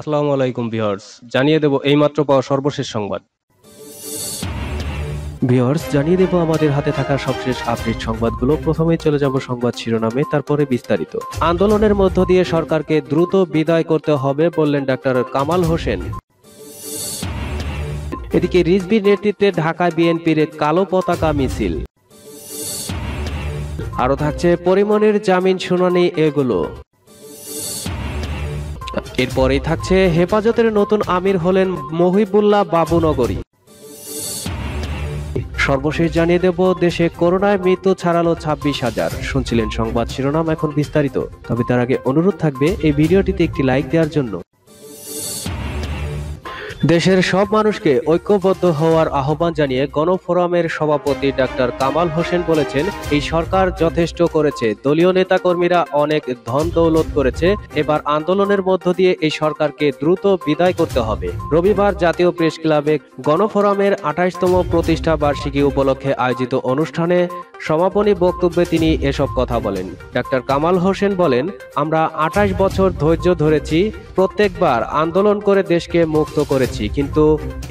আসসালামু আলাইকুম ভিউয়ার্স জানিয়ে দেব এইমাত্র পাওয়া সর্বশেষ সংবাদ ভিউয়ার্স জানিয়ে দেব আমাদের হাতে থাকা সবশেষ আপডেট সংবাদগুলো প্রথমে চলে যাব সংবাদ শিরোনামে তারপরে বিস্তারিত আন্দোলনের মধ্য দিয়ে সরকারকে দ্রুত বিদায় করতে হবে বললেন ডাক্তার কামাল হোসেন এদিকে রিজবির নেতৃত্বে ঢাকা বিএনপির কালো পতাকা মিছিল আরও থাকছে পরিমণের জামিন শুনানি এগুলো এরপরেই থাকছে হেফাজতের নতুন আমির হলেন মহিবুল্লাহ বাবুনগরী সর্বশেষ জানিয়ে দেব দেশে করোনায় মৃত্যু ছাড়ালো ছাব্বিশ হাজার শুনছিলেন সংবাদ শিরোনাম এখন বিস্তারিত তবে তার আগে অনুরোধ থাকবে এই ভিডিওটিতে একটি লাইক দেওয়ার জন্য দেশের সব মানুষকে ঐক্যবদ্ধ হওয়ার আহ্বান জানিয়ে গণফোরামের সভাপতি ডাক্তার কামাল হোসেন বলেছেন এই সরকার যথেষ্ট করেছে দলীয় নেতাকর্মীরা অনেক ধন দৌলত করেছে এবার আন্দোলনের মধ্য দিয়ে এই সরকারকে দ্রুত বিদায় করতে হবে রবিবার জাতীয় প্রেস ক্লাবে গণফোরামের আঠাশতম প্রতিষ্ঠা বার্ষিকী উপলক্ষে আয়োজিত অনুষ্ঠানে সমাপনী বক্তব্যে তিনি এসব কথা বলেন ডাক্তার কামাল হোসেন বলেন আমরা আঠাশ বছর ধৈর্য ধরেছি প্রত্যেকবার আন্দোলন করে দেশকে মুক্ত করেছি করছি কিন্তু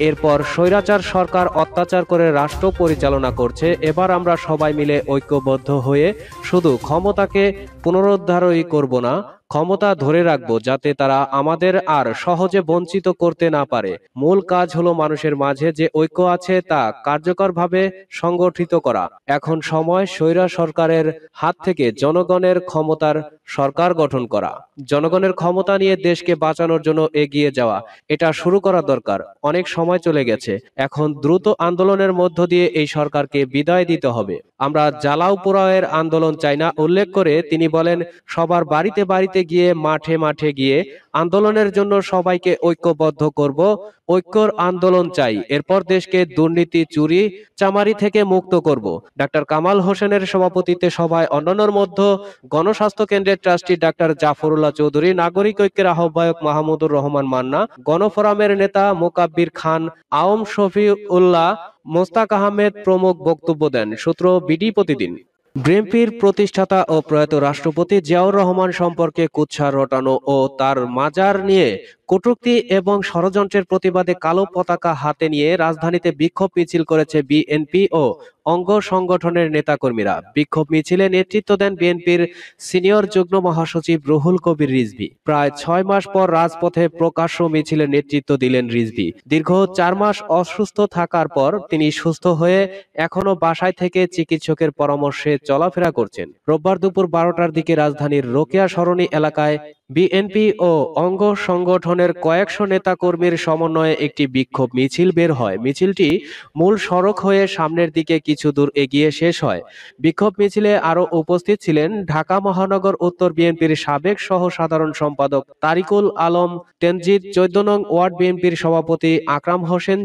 এরপর স্বৈরাচার সরকার অত্যাচার করে রাষ্ট্র পরিচালনা করছে এবার আমরা সবাই মিলে ঐক্যবদ্ধ হয়ে শুধু ক্ষমতাকে পুনরুদ্ধারই করব না ক্ষমতা ধরে রাখব যাতে তারা আমাদের আর সহজে বঞ্চিত করতে না পারে মূল কাজ হলো মানুষের মাঝে যে ঐক্য আছে তা কার্যকরভাবে সংগঠিত করা এখন সময় স্বৈরা সরকারের হাত থেকে জনগণের ক্ষমতার সরকার গঠন করা জনগণের ক্ষমতা নিয়ে দেশকে বাঁচানোর জন্য এগিয়ে যাওয়া এটা শুরু করা দরকার অনেক সময় চলে গেছে এখন দ্রুত আন্দোলনের মধ্য দিয়ে এই সরকারকে বিদায় দিতে হবে আমরা জ্বালাও আন্দোলন চাই না উল্লেখ করে তিনি বলেন সবার বাড়িতে বাড়িতে গিয়ে মাঠে মাঠে গিয়ে আন্দোলনের জন্য সবাইকে ঐক্যবদ্ধ করব ঐক্যর আন্দোলন চাই এরপর দেশকে দুর্নীতি চুরি চামারি থেকে মুক্ত করব ডাক্তার কামাল হোসেনের সভাপতিত্বে সভায় অন্যান্যর মধ্যে গণস্বাস্থ্য কেন্দ্রের ট্রাস্টি ডাক্তার জাফরুল্লাহ চৌধুরী নাগরিক ঐক্যের আহ্বায়ক মাহমুদুর রহমান মান্না গণফোরামের নেতা মোকাব্বির খান আওম উল্লাহ মোস্তাক আহমেদ প্রমুখ বক্তব্য দেন সূত্র বিডি প্রতিদিন ব্রেমপির প্রতিষ্ঠাতা ও প্রয়াত রাষ্ট্রপতি জিয়াউর রহমান সম্পর্কে কুৎসা রটানো ও তার মাজার নিয়ে কটূক্তি এবং ষড়যন্ত্রের প্রতিবাদে কালো পতাকা হাতে নিয়ে রাজধানীতে বিক্ষোভ মিছিল করেছে বিএনপি ও অঙ্গ সংগঠনের নেতাকর্মীরা বিক্ষোভ মিছিলে নেতৃত্ব দেন বিএনপির সিনিয়র যুগ্ম মহাসচিব রুহুল কবির রিজভি প্রায় ছয় মাস পর রাজপথে প্রকাশ্য মিছিলে নেতৃত্ব দিলেন রিজভি দীর্ঘ চার মাস অসুস্থ থাকার পর তিনি সুস্থ হয়ে এখনো বাসায় থেকে চিকিৎসকের পরামর্শে চলাফেরা করছেন রোববার দুপুর বারোটার দিকে রাজধানীর রোকেয়া সরণি এলাকায় বিএনপি ও অঙ্গ সংগঠনের কয়েকশো নেতাকর্মীর সমন্বয়ে একটি বিক্ষোভ মিছিল বের হয় মিছিলটি মূল সড়ক হয়ে সামনের দিকে কিছু দূর এগিয়ে শেষ হয় বিক্ষোভ মিছিলে আরও উপস্থিত ছিলেন ঢাকা মহানগর উত্তর বিএনপির সাবেক সহ সাধারণ সম্পাদক তারিকুল আলম তেনজিৎ চৈদ্দ নং ওয়ার্ড বিএনপির সভাপতি আকরাম হোসেন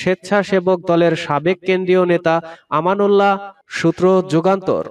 স্বেচ্ছাসেবক দলের সাবেক কেন্দ্রীয় নেতা আমানুল্লাহ সূত্র যুগান্তর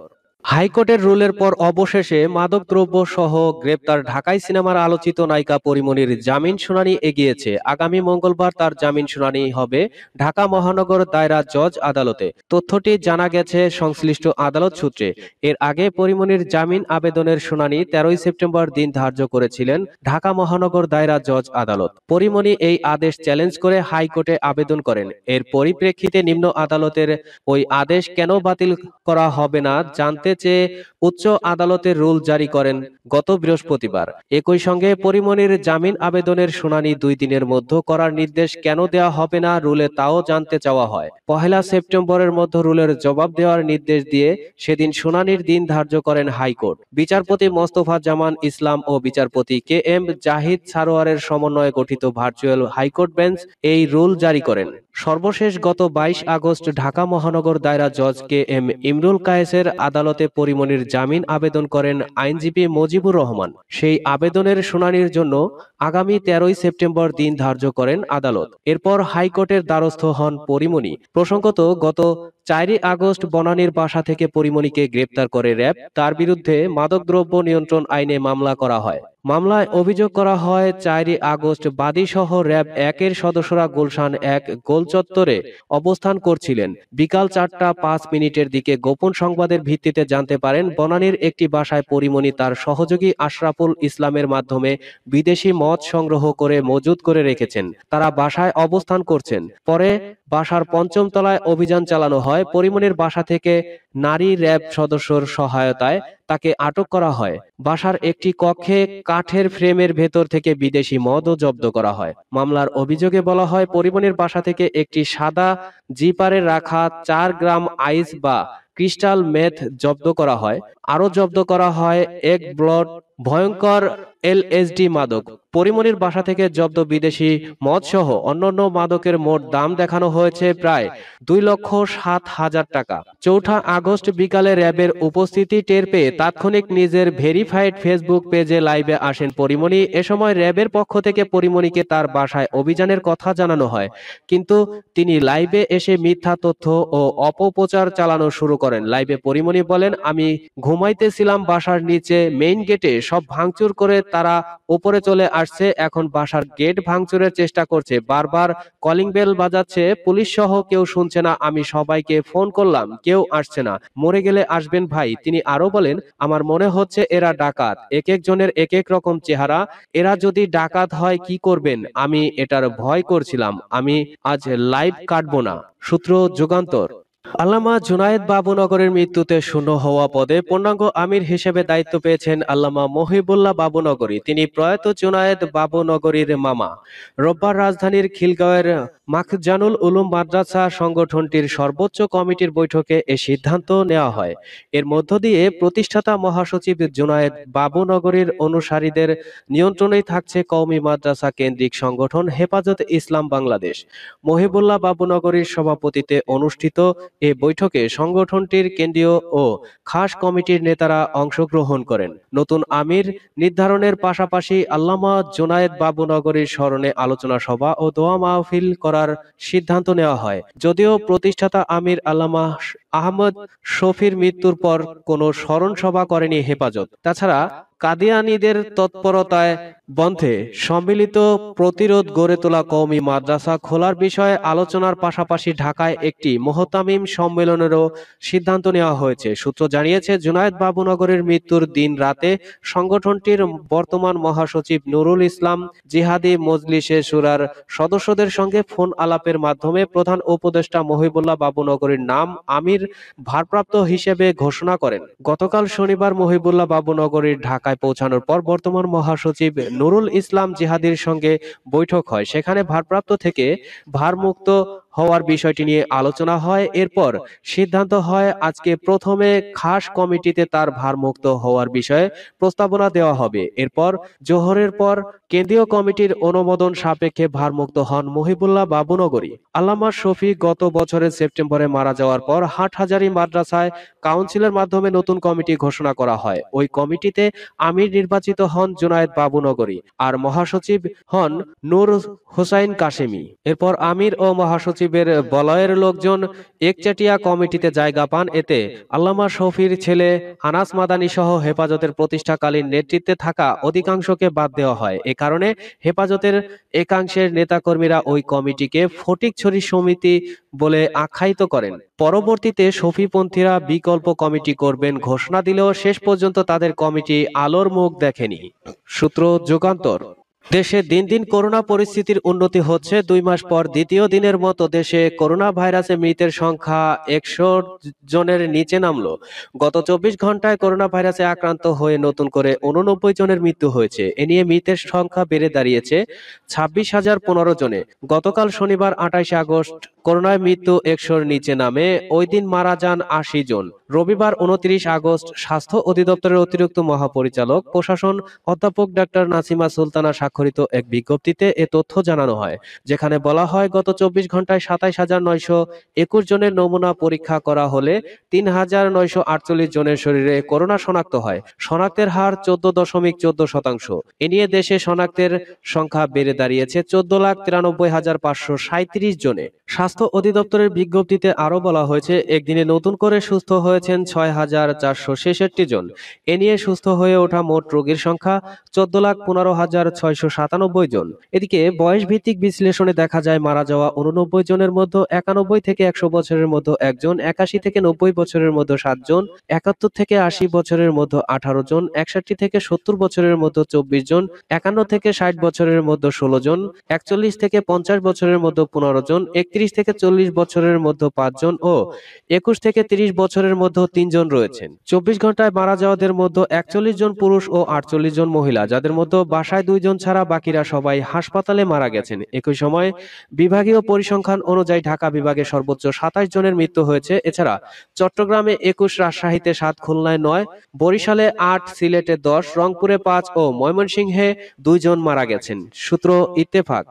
হাইকোর্টের রুলের পর অবশেষে মাদকদ্রব্য সহ গ্রেপ্তার ঢাকাই সিনেমার আলোচিত নায়িকা পরিমণির জামিন শুনানি এগিয়েছে আগামী মঙ্গলবার তার জামিন শুনানি হবে ঢাকা মহানগর দায়রা জজ আদালতে তথ্যটি জানা গেছে সংশ্লিষ্ট আদালত সূত্রে এর আগে পরিমণির জামিন আবেদনের শুনানি তেরোই সেপ্টেম্বর দিন ধার্য করেছিলেন ঢাকা মহানগর দায়রা জজ আদালত পরিমণি এই আদেশ চ্যালেঞ্জ করে হাইকোর্টে আবেদন করেন এর পরিপ্রেক্ষিতে নিম্ন আদালতের ওই আদেশ কেন বাতিল করা হবে না জানতে চেয়ে উচ্চ আদালতের রুল জারি করেন গত বৃহস্পতিবার একই সঙ্গে পরিমনির জামিন আবেদনের শুনানি দুই দিনের মধ্যে করার নির্দেশ কেন দেওয়া হবে না রুলে তাও জানতে চাওয়া হয় পহেলা সেপ্টেম্বরের মধ্যে রুলের জবাব দেওয়ার নির্দেশ দিয়ে সেদিন শুনানির দিন ধার্য করেন হাইকোর্ট বিচারপতি মোস্তফা জামান ইসলাম ও বিচারপতি কে এম জাহিদ সারোয়ারের সমন্বয়ে গঠিত ভার্চুয়াল হাইকোর্ট বেঞ্চ এই রুল জারি করেন সর্বশেষ গত বাইশ আগস্ট ঢাকা মহানগর দায়রা জজ কে এম ইমরুল কায়েসের আদালতে পরিমনির জামিন আবেদন করেন আইনজীবী মজিবুর রহমান সেই আবেদনের শুনানির জন্য আগামী তেরোই সেপ্টেম্বর দিন ধার্য করেন আদালত এরপর হাইকোর্টের দ্বারস্থ হন পরিমনি প্রসঙ্গত গত চারই আগস্ট বনানীর বাসা থেকে পরিমণিকে গ্রেপ্তার করে র্যাব তার বিরুদ্ধে মাদকদ্রব্য নিয়ন্ত্রণ আইনে মামলা করা হয় মামলায় অভিযোগ করা হয় চারই আগস্ট বাদীসহ র্যাব একের সদস্যরা গুলশান এক গোলচত্বরে অবস্থান করছিলেন বিকাল চারটা পাঁচ মিনিটের দিকে গোপন সংবাদের ভিত্তিতে জানতে পারেন বনানীর একটি বাসায় পরিমণি তার সহযোগী আশরাফুল ইসলামের মাধ্যমে বিদেশি মদ সংগ্রহ করে মজুদ করে রেখেছেন তারা বাসায় অবস্থান করছেন পরে বাসার পঞ্চম তলায় অভিযান চালানো হয় পরিমনির বাসা থেকে নারী র্যাব সদস্যর সহায়তায় তাকে আটক করা হয় বাসার একটি কক্ষে কাঠের ফ্রেমের ভেতর থেকে বিদেশি মদও জব্দ করা হয় মামলার অভিযোগে বলা হয় পরিমনির বাসা থেকে একটি সাদা জিপারে রাখা চার গ্রাম আইস বা ক্রিস্টাল মেথ জব্দ করা হয় আরও জব্দ করা হয় এক ব্লড ভয়ঙ্কর এলএসডি মাদক পরিমনির বাসা থেকে জব্দ বিদেশি মদসহ অন্যান্য মাদকের মোট দাম দেখানো হয়েছে প্রায় দুই লক্ষ সাত হাজার টাকা চৌঠা আগস্ট বিকালে র্যাবের উপস্থিতি টের পেয়ে তাৎক্ষণিক নিজের ভেরিফাইড ফেসবুক পেজে লাইভে আসেন পরিমণি এ সময় র্যাবের পক্ষ থেকে পরিমণিকে তার বাসায় অভিযানের কথা জানানো হয় কিন্তু তিনি লাইভে এসে মিথ্যা তথ্য ও অপপ্রচার চালানো শুরু করেন লাইভে পরিমণি বলেন আমি ঘুমাইতেছিলাম বাসার নিচে মেইন গেটে সব ভাঙচুর করে তারা উপরে চলে আসছে এখন বাসার গেট ভাঙচুরের চেষ্টা করছে বারবার কলিং বেল বাজাচ্ছে পুলিশ সহ কেউ শুনছে না আমি সবাইকে ফোন করলাম কেউ আসছে না মরে গেলে আসবেন ভাই তিনি আরো বলেন আমার মনে হচ্ছে এরা ডাকাত এক একজনের এক এক রকম চেহারা এরা যদি ডাকাত হয় কি করবেন আমি এটার ভয় করছিলাম আমি আজ লাইভ কাটবো না সূত্র যুগান্তর আল্লামা জুনায়েদ বাবুনগরের মৃত্যুতে শূন্য হওয়া পদে পূর্ণাঙ্গ আমির হিসেবে দায়িত্ব পেয়েছেন আল্লামা মহিবুল্লাহ বাবুনগরী তিনি প্রয়াত জুনায়েদ বাবুনগরীর মামা রোববার রাজধানীর খিলগাঁওয়ের মাখজানুল উলুম মাদ্রাসা সংগঠনটির সর্বোচ্চ কমিটির বৈঠকে এ সিদ্ধান্ত নেওয়া হয় এর মধ্য দিয়ে প্রতিষ্ঠাতা মহাসচিব জুনায়েদ বাবুনগরীর অনুসারীদের নিয়ন্ত্রণে থাকছে কৌমি মাদ্রাসা কেন্দ্রিক সংগঠন হেফাজত ইসলাম বাংলাদেশ মহিবুল্লাহ বাবুনগরীর সভাপতিতে অনুষ্ঠিত এ বৈঠকে সংগঠনটির কেন্দ্রীয় ও খাস কমিটির নেতারা অংশগ্রহণ করেন নতুন আমির নির্ধারণের পাশাপাশি আল্লামা জোনায়েদ বাবুনগরের স্মরণে আলোচনা সভা ও দোয়া মাহফিল করার সিদ্ধান্ত নেওয়া হয় যদিও প্রতিষ্ঠাতা আমির আল্লামা আহমদ শফির মৃত্যুর পর কোনো স্মরণ সভা করেনি হেফাজত তাছাড়া কাদিয়ানিদের তৎপরতায় বন্ধে সম্মিলিত প্রতিরোধ গড়ে তোলা কওমি মাদ্রাসা খোলার বিষয়ে আলোচনার পাশাপাশি ঢাকায় একটি মহতামিম সম্মেলনেরও সিদ্ধান্ত নেওয়া হয়েছে সূত্র জানিয়েছে জুনায়দ বাবুনগরের মৃত্যুর দিন রাতে সংগঠনটির বর্তমান মহাসচিব নুরুল ইসলাম জিহাদি মজলিসে সুরার সদস্যদের সঙ্গে ফোন আলাপের মাধ্যমে প্রধান উপদেষ্টা মহিবুল্লাহ বাবুনগরের নাম আমির ভারপ্রাপ্ত হিসেবে ঘোষণা করেন গতকাল শনিবার মহিবুল্লাহ বাবুনগরীর ঢাকায় ঢাকায় পৌঁছানোর পর বর্তমান মহাসচিব নুরুল ইসলাম জিহাদির সঙ্গে বৈঠক হয় সেখানে ভারপ্রাপ্ত থেকে ভারমুক্ত হওয়ার বিষয়টি নিয়ে আলোচনা হয় এরপর সিদ্ধান্ত হয় আজকে প্রথমে খাস কমিটিতে তার ভারমুক্ত হওয়ার বিষয়ে প্রস্তাবনা দেওয়া হবে এরপর জোহরের পর কেন্দ্রীয় কমিটির অনুমোদন সাপেক্ষে ভারমুক্ত হন মহিবুল্লাহ বাবুনগরী আল্লামা শফি গত বছরের সেপ্টেম্বরে মারা যাওয়ার পর হাট হাজারি মাদ্রাসায় কাউন্সিলের মাধ্যমে নতুন কমিটি ঘোষণা করা হয় ওই কমিটিতে আমির নির্বাচিত হন জুনায়েদ বাবুনগরী আর মহাসচিব হন নূর হোসাইন কাশেমি এরপর আমির ও মহাসচিবের বলয়ের লোকজন একচাটিয়া কমিটিতে জায়গা পান এতে আল্লামা শফির ছেলে আনাস মাদানী সহ হেফাজতের প্রতিষ্ঠাকালীন নেতৃত্বে থাকা অধিকাংশকে বাদ দেওয়া হয় এ কারণে হেফাজতের একাংশের নেতাকর্মীরা ওই কমিটিকে ফটিকছড়ি সমিতি বলে আখ্যায়িত করেন পরবর্তীতে সফিপন্থীরা বিকল্প কমিটি করবেন ঘোষণা দিলেও শেষ পর্যন্ত তাদের কমিটি আলোর মুখ দেখেনি সূত্র যুগান্তর দেশে দিন দিন করোনা পরিস্থিতির উন্নতি হচ্ছে দুই মাস পর দ্বিতীয় দিনের মতো দেশে করোনা ভাইরাসে মৃতের সংখ্যা একশো জনের নিচে নামলো গত চব্বিশ ঘন্টায় করোনা ভাইরাসে আক্রান্ত হয়ে নতুন করে উননব্বই জনের মৃত্যু হয়েছে এ নিয়ে মৃতের সংখ্যা বেড়ে দাঁড়িয়েছে ছাব্বিশ হাজার পনেরো জনে গতকাল শনিবার আঠাইশে আগস্ট করোনায় মৃত্যু একশোর নিচে নামে ওই দিন মারা যান আশি জন রবিবার উনত্রিশ আগস্ট স্বাস্থ্য অধিদপ্তরের অতিরিক্ত মহাপরিচালক প্রশাসন অধ্যাপক ডাক্তার নাসিমা সুলতানা স্বাক্ষরিত এক বিজ্ঞপ্তিতে এ তথ্য জানানো হয় যেখানে বলা হয় গত চব্বিশ ঘন্টায় সাতাইশ হাজার নয়শো একুশ জনের নমুনা পরীক্ষা করা হলে তিন হাজার নয়শো আটচল্লিশ জনের শরীরে করোনা শনাক্ত হয় শনাক্তের হার চোদ্দ দশমিক চোদ্দ শতাংশ এ নিয়ে দেশে শনাক্তের সংখ্যা বেড়ে দাঁড়িয়েছে চোদ্দ লাখ তিরানব্বই হাজার পাঁচশো সাঁত্রিশ জনে স্বাস্থ্য অধিদপ্তরের বিজ্ঞপ্তিতে আরও বলা হয়েছে একদিনে নতুন করে সুস্থ হয়েছেন ছয় হাজার চারশো ছেষট্টি জন এ নিয়ে সুস্থ হয়ে ওঠা মোট রোগীর সংখ্যা চোদ্দ লাখ পনেরো হাজার ছয়শ একশো জন এদিকে বয়স ভিত্তিক বিশ্লেষণে দেখা যায় মারা যাওয়া উননব্বই জনের মধ্যে একানব্বই থেকে একশো বছরের মধ্যে একজন একাশি থেকে নব্বই বছরের মধ্যে সাতজন একাত্তর থেকে আশি বছরের মধ্যে আঠারো জন একষট্টি থেকে সত্তর বছরের মধ্যে চব্বিশ জন একান্ন থেকে ষাট বছরের মধ্যে ষোলো জন একচল্লিশ থেকে পঞ্চাশ বছরের মধ্যে পনেরো জন একত্রিশ থেকে চল্লিশ বছরের মধ্যে পাঁচজন ও একুশ থেকে তিরিশ বছরের মধ্যে তিনজন রয়েছেন চব্বিশ ঘন্টায় মারা যাওয়াদের মধ্যে একচল্লিশ জন পুরুষ ও আটচল্লিশ জন মহিলা যাদের মধ্যে বাসায় দুইজন ছাড়া ছাড়া বাকিরা সবাই হাসপাতালে মারা গেছেন একই সময় বিভাগীয় পরিসংখ্যান অনুযায়ী ঢাকা বিভাগে সর্বোচ্চ সাতাশ জনের মৃত্যু হয়েছে এছাড়া চট্টগ্রামে একুশ রাজশাহীতে সাত খুলনায় নয় বরিশালে আট সিলেটে দশ রংপুরে পাঁচ ও ময়মনসিংহে দুইজন মারা গেছেন সূত্র ইত্তেফাক